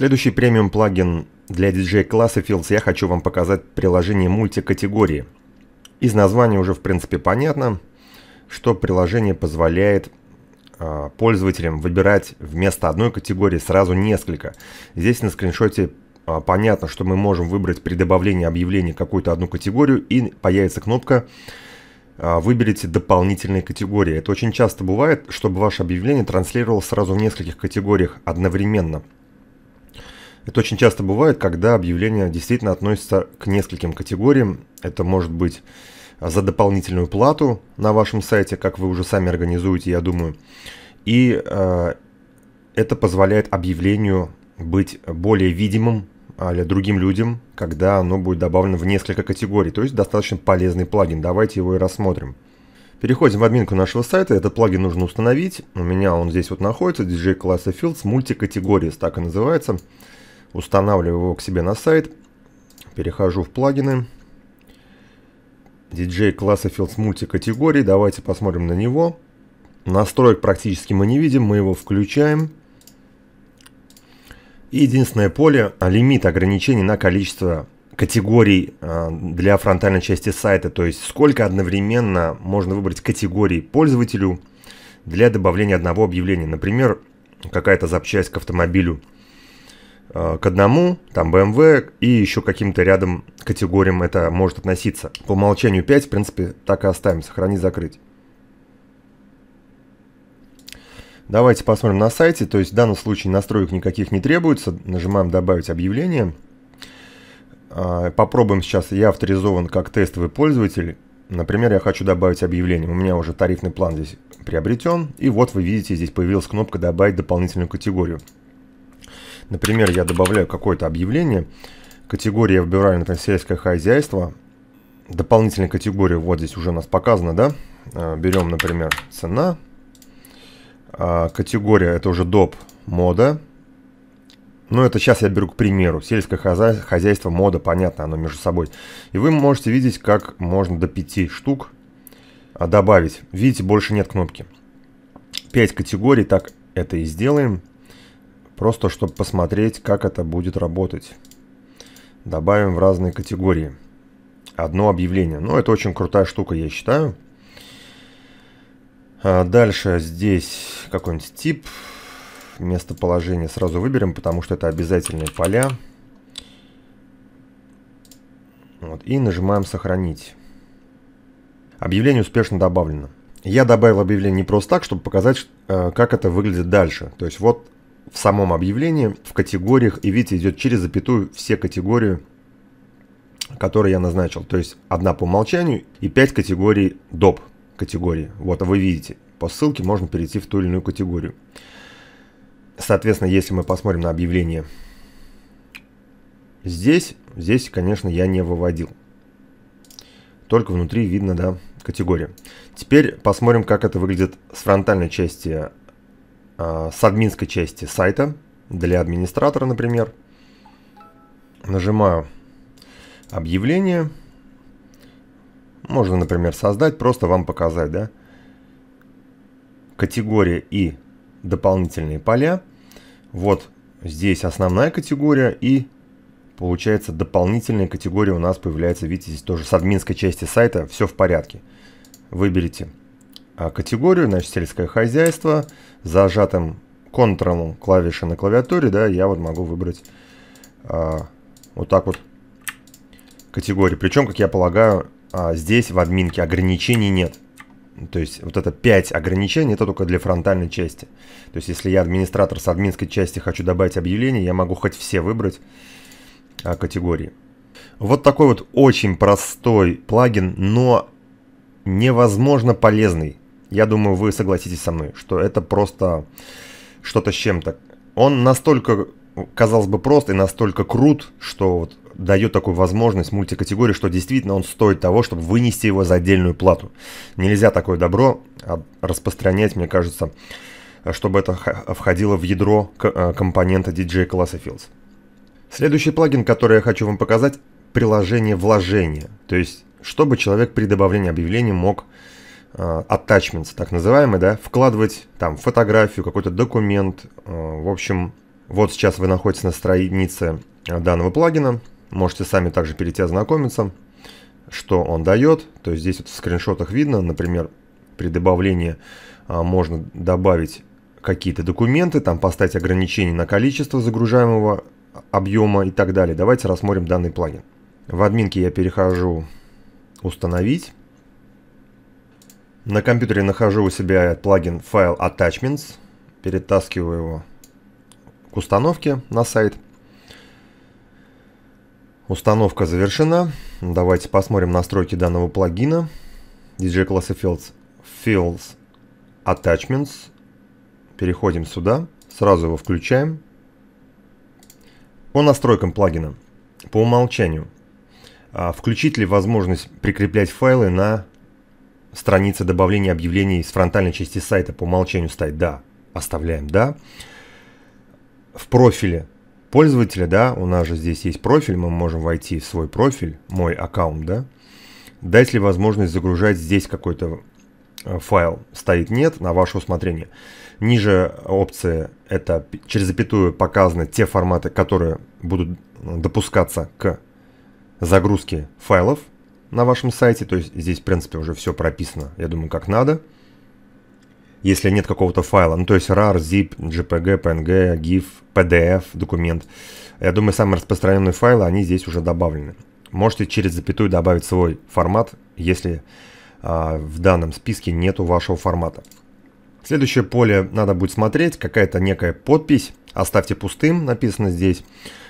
Следующий премиум плагин для DJ класса Fields я хочу вам показать приложение мультикатегории. Из названия уже в принципе понятно, что приложение позволяет э, пользователям выбирать вместо одной категории сразу несколько. Здесь на скриншоте э, понятно, что мы можем выбрать при добавлении объявления какую-то одну категорию и появится кнопка а, выберите дополнительные категории. Это очень часто бывает, чтобы ваше объявление транслировалось сразу в нескольких категориях одновременно – это очень часто бывает, когда объявление действительно относится к нескольким категориям. Это может быть за дополнительную плату на вашем сайте, как вы уже сами организуете, я думаю. И э, это позволяет объявлению быть более видимым а другим людям, когда оно будет добавлено в несколько категорий. То есть достаточно полезный плагин. Давайте его и рассмотрим. Переходим в админку нашего сайта. Этот плагин нужно установить. У меня он здесь вот находится. DJ Class Fields мультикатегории, так и называется. Устанавливаю его к себе на сайт. Перехожу в плагины. DJ класса Fields мультикатегории. Давайте посмотрим на него. Настроек практически мы не видим, мы его включаем. И единственное поле а, – лимит ограничений на количество категорий а, для фронтальной части сайта, то есть сколько одновременно можно выбрать категорий пользователю для добавления одного объявления. Например, какая-то запчасть к автомобилю – Э, к одному, там BMW эм и еще каким-то рядом категориям это может относиться. По умолчанию 5, в принципе, так и оставим, сохранить, закрыть. Давайте посмотрим на сайте, то есть в данном случае настроек никаких не требуется, нажимаем «Добавить объявление». А, попробуем сейчас, я авторизован как тестовый пользователь, например, я хочу добавить объявление, у меня уже тарифный план здесь приобретен, и вот вы видите, здесь появилась кнопка «Добавить дополнительную категорию». Например, я добавляю какое-то объявление, категория я выбираю это сельское хозяйство, дополнительная категория вот здесь уже у нас показана, да? Э, берем, например, цена, а, категория это уже доп. мода, ну, это сейчас я беру к примеру. Сельское хозяйство, мода, понятно, оно между собой. И вы можете видеть, как можно до 5 штук а, добавить. Видите, больше нет кнопки. 5 категорий, так это и сделаем. Просто чтобы посмотреть, как это будет работать. Добавим в разные категории. Одно объявление. Но ну, это очень крутая штука, я считаю. А дальше здесь какой-нибудь тип. Местоположение сразу выберем, потому что это обязательные поля. Вот, и нажимаем «Сохранить». Объявление успешно добавлено. Я добавил объявление не просто так, чтобы показать, э, как это выглядит дальше. То есть вот в самом объявлении, в категориях, и видите, идет через запятую все категории, которые я назначил. То есть одна по умолчанию и 5 категорий доп категории. Вот вы видите, по ссылке можно перейти в ту или иную категорию. Соответственно, если мы посмотрим на объявление здесь, здесь, конечно, я не выводил. Только внутри видно, да, категория. Теперь посмотрим, как это выглядит с фронтальной части а, с админской части сайта для администратора, например. Нажимаю объявление. Можно, например, создать, просто вам показать, да. Категория и дополнительные поля. Вот здесь основная категория и получается дополнительная категория у нас появляется, видите, здесь тоже с админской части сайта все в порядке. Выберите а, категорию, значит, сельское хозяйство. Зажатым Ctrl клавиши на клавиатуре, да, я вот могу выбрать а, вот так вот категории. Причем, как я полагаю, а, здесь в админке ограничений нет. То есть вот это 5 ограничений, это только для фронтальной части. То есть если я администратор с админской части хочу добавить объявление, я могу хоть все выбрать а, категории. Вот такой вот очень простой плагин, но невозможно полезный я думаю, вы согласитесь со мной, что это просто что-то с чем-то. Он настолько, казалось бы, прост и настолько крут, что вот дает такую возможность мультикатегории, что действительно он стоит того, чтобы вынести его за отдельную плату. Нельзя такое добро а, распространять, мне кажется, чтобы это входило в ядро а, компонента DJ класса Fields. Следующий плагин, который я хочу вам показать, приложение вложения. То есть, чтобы человек при добавлении объявления мог Э, attachments, так называемый, да, вкладывать там фотографию, какой-то документ. Э, в общем, вот сейчас вы находитесь на странице э, данного плагина. Можете сами также перейти ознакомиться, что он дает. То есть здесь вот в скриншотах видно, например, при добавлении можно добавить какие-то документы, там поставить ограничения на количество загружаемого объема и так далее. Давайте рассмотрим данный плагин. В админке я перехожу «Установить». На компьютере нахожу у себя плагин File Attachments, перетаскиваю его к установке на сайт. Установка завершена. Давайте посмотрим настройки данного плагина. DJ Class Fields, Fields Attachments. Переходим сюда, сразу его включаем. По настройкам плагина, по умолчанию, а, включить ли возможность прикреплять файлы на страница добавления объявлений с фронтальной части сайта по умолчанию стоит «Да». Оставляем «Да». В профиле пользователя, да, у нас же здесь есть профиль, мы можем войти в свой профиль, мой аккаунт, да. Дать ли возможность загружать здесь какой-то э, файл? Стоит «Нет» на ваше усмотрение. Ниже опции это через запятую показаны те форматы, которые будут э, допускаться к загрузке файлов на вашем сайте, то есть здесь, в принципе, уже все прописано, я думаю, как надо. Если нет какого-то файла, ну то есть RAR, ZIP, JPG, PNG, GIF, PDF, документ. Я думаю, самые распространенные файлы, они здесь уже добавлены. Можете через запятую добавить свой формат, если а, в данном списке нету вашего формата. Следующее поле надо будет смотреть, какая-то некая подпись. Оставьте пустым, написано здесь,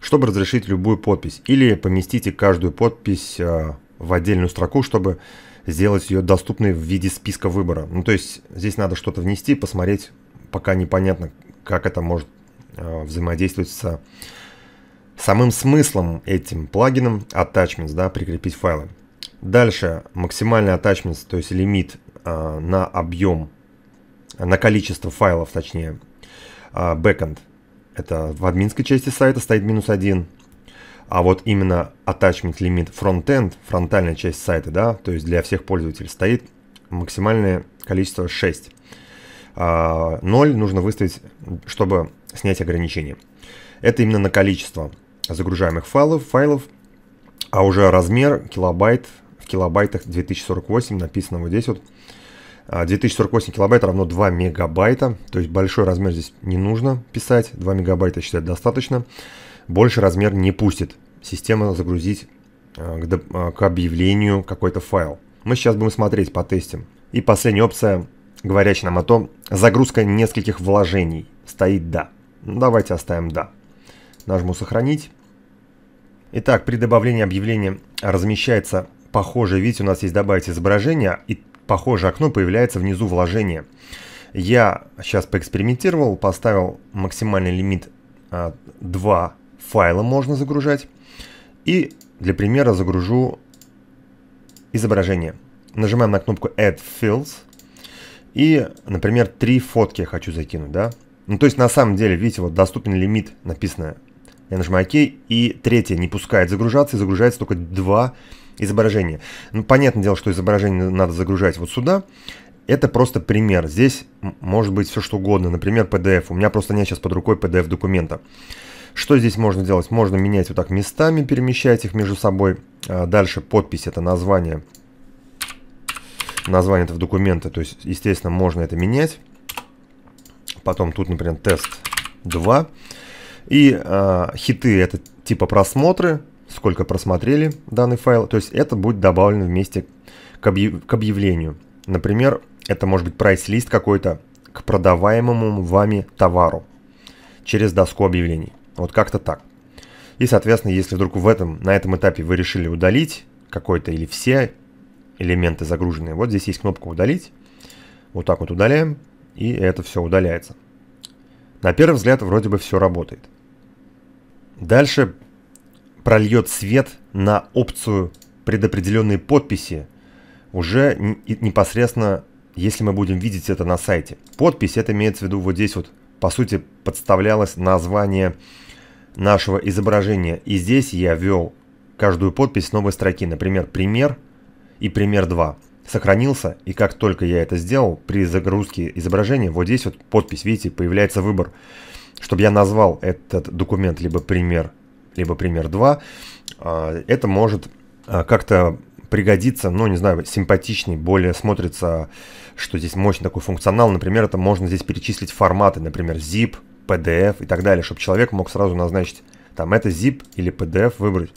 чтобы разрешить любую подпись. Или поместите каждую подпись а, в отдельную строку, чтобы сделать ее доступной в виде списка выбора. Ну, то есть здесь надо что-то внести, посмотреть, пока непонятно, как это может э, взаимодействовать с самым смыслом этим плагином attachments, да, прикрепить файлы. Дальше максимальный attachments, то есть лимит э, на объем, на количество файлов, точнее, э, backend. Это в админской части сайта стоит минус один, а вот именно attachment limit frontend, фронтальная часть сайта, да, то есть для всех пользователей, стоит максимальное количество 6. 0 а, нужно выставить, чтобы снять ограничение. Это именно на количество загружаемых файлов, файлов а уже размер килобайт в килобайтах 2048 написано вот здесь вот. 2048 а, килобайт равно 2 мегабайта, то есть большой размер здесь не нужно писать, 2 мегабайта считать достаточно больше размер не пустит. Система загрузить э, э, к, объявлению какой-то файл. Мы сейчас будем смотреть, потестим. И последняя опция, говорящая нам о том, загрузка нескольких вложений. Стоит «Да». Ну, давайте оставим «Да». Нажму «Сохранить». Итак, при добавлении объявления размещается похоже, видите, у нас есть «Добавить изображение», и похожее окно появляется внизу вложения. Я сейчас поэкспериментировал, поставил максимальный лимит 2 э, файлом можно загружать. И для примера загружу изображение. Нажимаем на кнопку Add Fields. И, например, три фотки я хочу закинуть, да? Ну, то есть, на самом деле, видите, вот доступен лимит написано. Я нажимаю ОК, и третье не пускает загружаться, и загружается только два изображения. Ну, понятное дело, что изображение надо загружать вот сюда. Это просто пример. Здесь может быть все что угодно. Например, PDF. У меня просто нет сейчас под рукой PDF документа. Что здесь можно делать? Можно менять вот так местами, перемещать их между собой. А, дальше подпись, это название. Название этого документа, то есть, естественно, можно это менять. Потом тут, например, тест 2. И э, хиты это типа просмотры, сколько просмотрели данный файл. То есть это будет добавлено вместе к, объяв к объявлению. Например, это может быть прайс-лист какой-то к продаваемому вами товару через доску объявлений. Вот как-то так. И, соответственно, если вдруг в этом, на этом этапе вы решили удалить какой-то или все элементы загруженные, вот здесь есть кнопка «Удалить». Вот так вот удаляем, и это все удаляется. На первый взгляд вроде бы все работает. Дальше прольет свет на опцию предопределенные подписи уже непосредственно, если мы будем видеть это на сайте. Подпись, это имеется в виду вот здесь вот по сути, подставлялось название нашего изображения. И здесь я ввел каждую подпись новой строки, например, пример и пример 2. Сохранился, и как только я это сделал, при загрузке изображения, вот здесь вот подпись, видите, появляется выбор, чтобы я назвал этот документ либо пример, либо пример 2, а, это может а, как-то пригодится, ну, не знаю, симпатичный, более смотрится, что здесь мощный такой функционал. Например, это можно здесь перечислить форматы, например, zip, PDF и так далее, чтобы человек мог сразу назначить, там, это zip или PDF выбрать.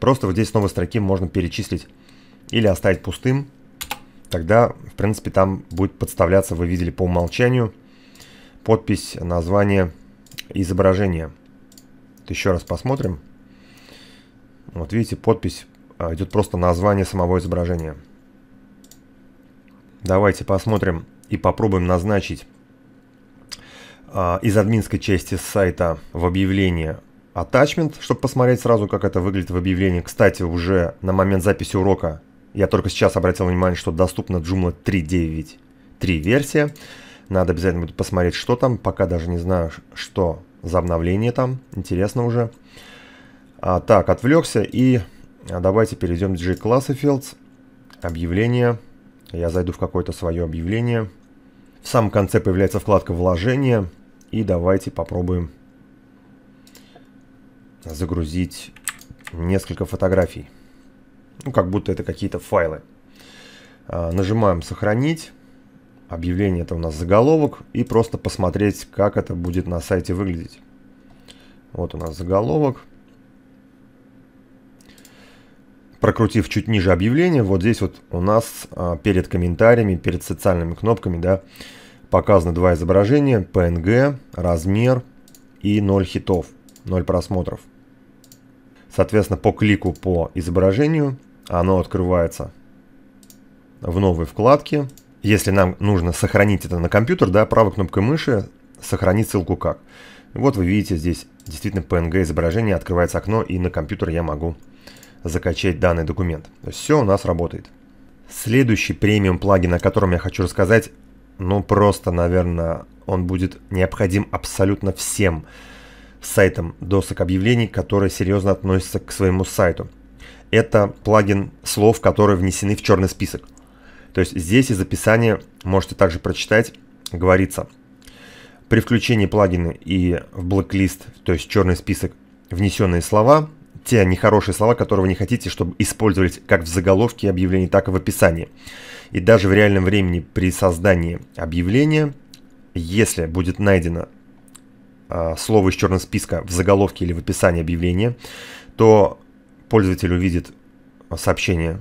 Просто вот здесь новые строки можно перечислить или оставить пустым. Тогда, в принципе, там будет подставляться, вы видели, по умолчанию подпись, название, изображение. Вот еще раз посмотрим. Вот видите, подпись а, идет просто название самого изображения. Давайте посмотрим и попробуем назначить а, из админской части сайта в объявление attachment, чтобы посмотреть сразу, как это выглядит в объявлении. Кстати, уже на момент записи урока я только сейчас обратил внимание, что доступна Joomla 3.9.3 версия. Надо обязательно будет посмотреть, что там. Пока даже не знаю, что за обновление там. Интересно уже. А, так, отвлекся и а давайте перейдем в G-классы Fields. Объявление. Я зайду в какое-то свое объявление. В самом конце появляется вкладка вложения И давайте попробуем загрузить несколько фотографий. Ну, как будто это какие-то файлы. А, нажимаем «Сохранить». Объявление это у нас заголовок. И просто посмотреть, как это будет на сайте выглядеть. Вот у нас заголовок. прокрутив чуть ниже объявление, вот здесь вот у нас а, перед комментариями, перед социальными кнопками, да, показаны два изображения, PNG, размер и 0 хитов, 0 просмотров. Соответственно, по клику по изображению оно открывается в новой вкладке. Если нам нужно сохранить это на компьютер, да, правой кнопкой мыши «Сохранить ссылку как». Вот вы видите здесь действительно PNG изображение, открывается окно, и на компьютер я могу закачать данный документ. Все у нас работает. Следующий премиум плагин, о котором я хочу рассказать, ну просто, наверное, он будет необходим абсолютно всем сайтам досок объявлений, которые серьезно относятся к своему сайту. Это плагин слов, которые внесены в черный список. То есть здесь из описания можете также прочитать, говорится, при включении плагина и в блоклист, то есть черный список, внесенные слова те нехорошие слова, которые вы не хотите, чтобы использовать как в заголовке объявлений, так и в описании. И даже в реальном времени при создании объявления, если будет найдено э, слово из черного списка в заголовке или в описании объявления, то пользователь увидит сообщение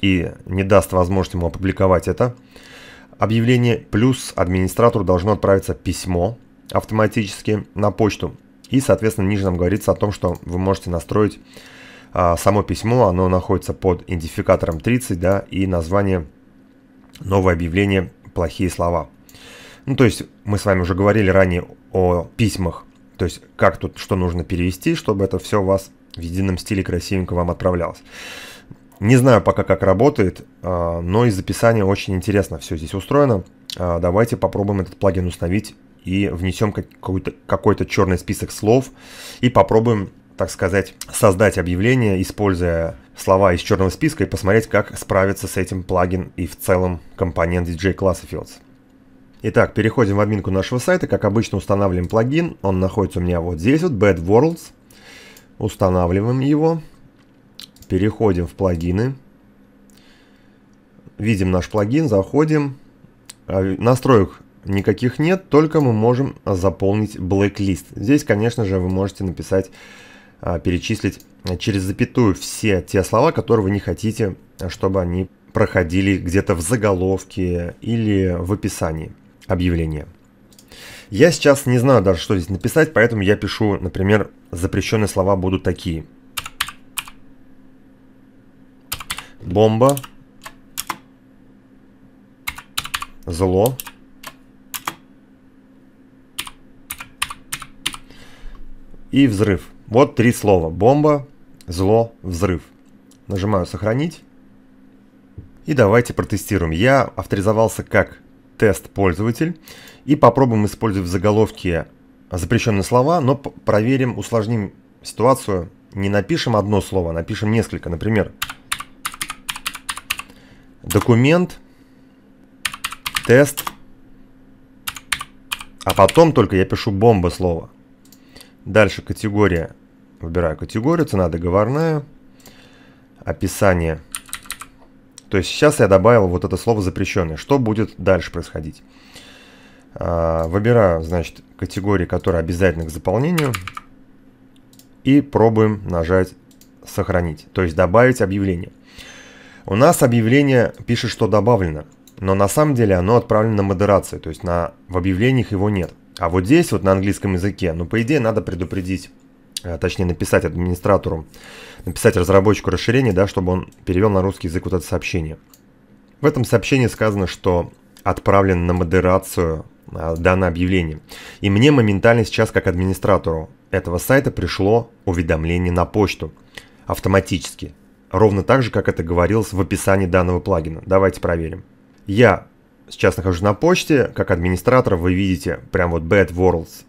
и не даст возможность ему опубликовать это объявление, плюс администратору должно отправиться письмо автоматически на почту и, соответственно, ниже нам говорится о том, что вы можете настроить а, само письмо, оно находится под идентификатором 30, да, и название «Новое объявление. Плохие слова». Ну, то есть мы с вами уже говорили ранее о письмах, то есть как тут что нужно перевести, чтобы это все у вас в едином стиле красивенько вам отправлялось. Не знаю пока, как работает, а, но из описания очень интересно все здесь устроено. А, давайте попробуем этот плагин установить и внесем какой-то какой черный список слов и попробуем, так сказать, создать объявление, используя слова из черного списка и посмотреть, как справится с этим плагин и в целом компонент DJ Classifields. Итак, переходим в админку нашего сайта. Как обычно, устанавливаем плагин. Он находится у меня вот здесь, вот Bad Worlds. Устанавливаем его. Переходим в плагины. Видим наш плагин, заходим. А, настроек никаких нет, только мы можем заполнить блэк Здесь, конечно же, вы можете написать, а, перечислить а, через запятую все те слова, которые вы не хотите, а, чтобы они проходили где-то в заголовке или в описании объявления. Я сейчас не знаю даже, что здесь написать, поэтому я пишу, например, запрещенные слова будут такие. Бомба. Зло и взрыв. Вот три слова. Бомба, зло, взрыв. Нажимаю сохранить. И давайте протестируем. Я авторизовался как тест-пользователь. И попробуем использовать в заголовке запрещенные слова, но проверим, усложним ситуацию. Не напишем одно слово, а напишем несколько. Например, документ, тест, а потом только я пишу бомба слово. Дальше категория. Выбираю категорию, цена договорная. Описание. То есть сейчас я добавил вот это слово запрещенное. Что будет дальше происходить? А, выбираю, значит, категории, которые обязательны к заполнению. И пробуем нажать «Сохранить», то есть добавить объявление. У нас объявление пишет, что добавлено, но на самом деле оно отправлено на модерацию, то есть на, в объявлениях его нет. А вот здесь вот на английском языке, ну, по идее, надо предупредить, э, точнее, написать администратору, написать разработчику расширения, да, чтобы он перевел на русский язык вот это сообщение. В этом сообщении сказано, что отправлен на модерацию э, данное объявление. И мне моментально сейчас, как администратору этого сайта, пришло уведомление на почту автоматически. Ровно так же, как это говорилось в описании данного плагина. Давайте проверим. Я Сейчас нахожусь на почте, как администратор вы видите, прям вот Bad Worlds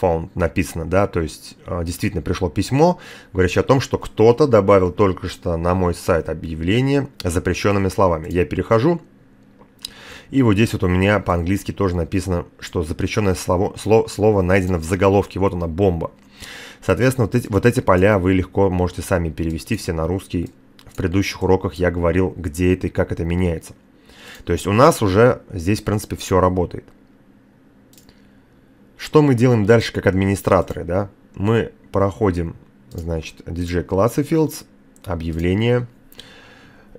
found написано, да, то есть а, действительно пришло письмо, говорящее о том, что кто-то добавил только что на мой сайт объявление с запрещенными словами. Я перехожу, и вот здесь вот у меня по-английски тоже написано, что запрещенное слово, слово, слово найдено в заголовке, вот она бомба. Соответственно, вот эти, вот эти поля вы легко можете сами перевести все на русский. В предыдущих уроках я говорил, где это и как это меняется. То есть у нас уже здесь, в принципе, все работает. Что мы делаем дальше как администраторы, да? Мы проходим, значит, DJ Class Fields, объявление.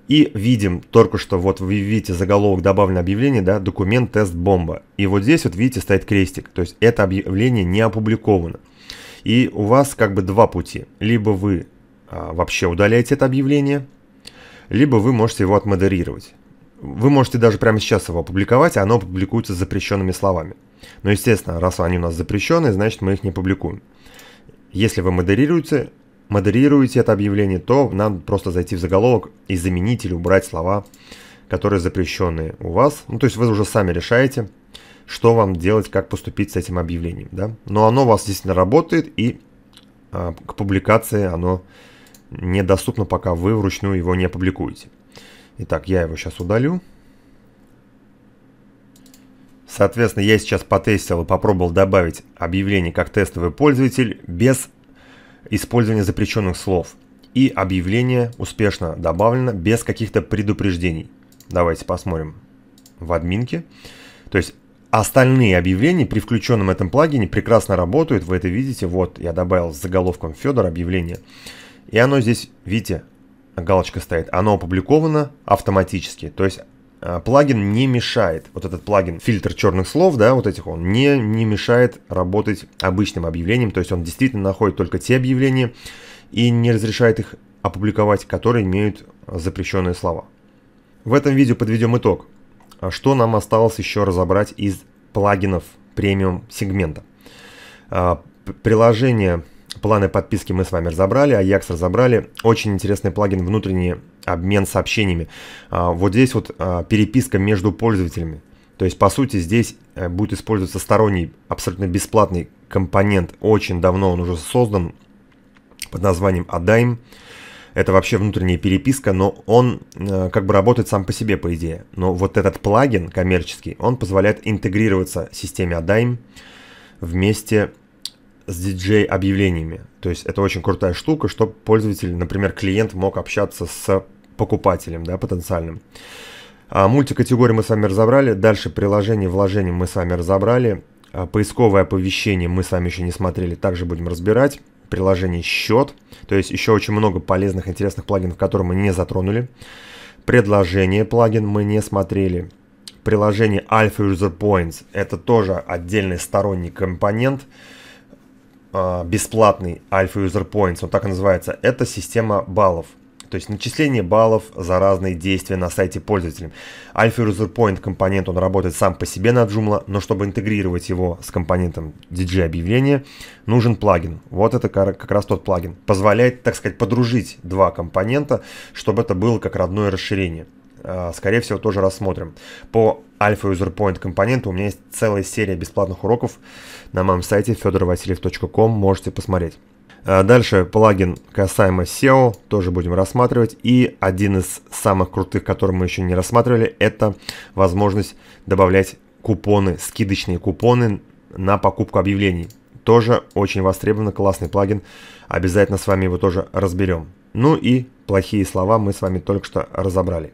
И видим только что, вот вы видите заголовок добавлено объявление, да, документ тест бомба. И вот здесь вот видите стоит крестик, то есть это объявление не опубликовано. И у вас как бы два пути. Либо вы а, вообще удаляете это объявление, либо вы можете его отмодерировать. Вы можете даже прямо сейчас его опубликовать, а оно публикуется с запрещенными словами. Но, естественно, раз они у нас запрещены, значит мы их не публикуем. Если вы модерируете, модерируете это объявление, то надо просто зайти в заголовок и заменить или убрать слова, которые запрещенные у вас. Ну, то есть вы уже сами решаете, что вам делать, как поступить с этим объявлением. Да? Но оно у вас действительно работает, и э, к публикации оно недоступно, пока вы вручную его не опубликуете. Итак, я его сейчас удалю. Соответственно, я сейчас потестил и попробовал добавить объявление как тестовый пользователь без использования запрещенных слов. И объявление успешно добавлено без каких-то предупреждений. Давайте посмотрим в админке. То есть остальные объявления при включенном этом плагине прекрасно работают. Вы это видите. Вот я добавил с заголовком Федор объявление. И оно здесь, видите, галочка стоит, оно опубликовано автоматически, то есть а, плагин не мешает, вот этот плагин, фильтр черных слов, да, вот этих, он не, не мешает работать обычным объявлением, то есть он действительно находит только те объявления и не разрешает их опубликовать, которые имеют запрещенные слова. В этом видео подведем итог, а что нам осталось еще разобрать из плагинов премиум сегмента. А, приложение Планы подписки мы с вами разобрали, Аякс разобрали. Очень интересный плагин внутренний обмен сообщениями. А, вот здесь вот а, переписка между пользователями. То есть, по сути, здесь э, будет использоваться сторонний, абсолютно бесплатный компонент. Очень давно он уже создан под названием Adime. Это вообще внутренняя переписка, но он э, как бы работает сам по себе, по идее. Но вот этот плагин коммерческий, он позволяет интегрироваться системе Adime вместе с диджей-объявлениями. То есть это очень крутая штука, чтобы пользователь, например, клиент мог общаться с покупателем, да, потенциальным. А, мультикатегории мы с вами разобрали, дальше приложение вложений мы с вами разобрали, а, поисковое оповещение мы с вами еще не смотрели, также будем разбирать, приложение счет, то есть еще очень много полезных, интересных плагинов, которые мы не затронули. Предложение плагин мы не смотрели, приложение Alpha User Points. Это тоже отдельный сторонний компонент. А, бесплатный Alpha User Points, он так и называется, это система баллов. То есть начисление баллов за разные действия на сайте пользователя. Alpha User Point компонент, он работает сам по себе на Joomla, но чтобы интегрировать его с компонентом DJ объявления, нужен плагин. Вот это как раз тот плагин. Позволяет, так сказать, подружить два компонента, чтобы это было как родное расширение. Э, скорее всего, тоже рассмотрим. По Alpha User Point компоненту у меня есть целая серия бесплатных уроков на моем сайте fedorovasильев.com, можете посмотреть. Э, дальше плагин касаемо SEO, тоже будем рассматривать. И один из самых крутых, который мы еще не рассматривали, это возможность добавлять купоны, скидочные купоны на покупку объявлений. Тоже очень востребован, классный плагин. Обязательно с вами его тоже разберем. Ну и плохие слова мы с вами только что разобрали.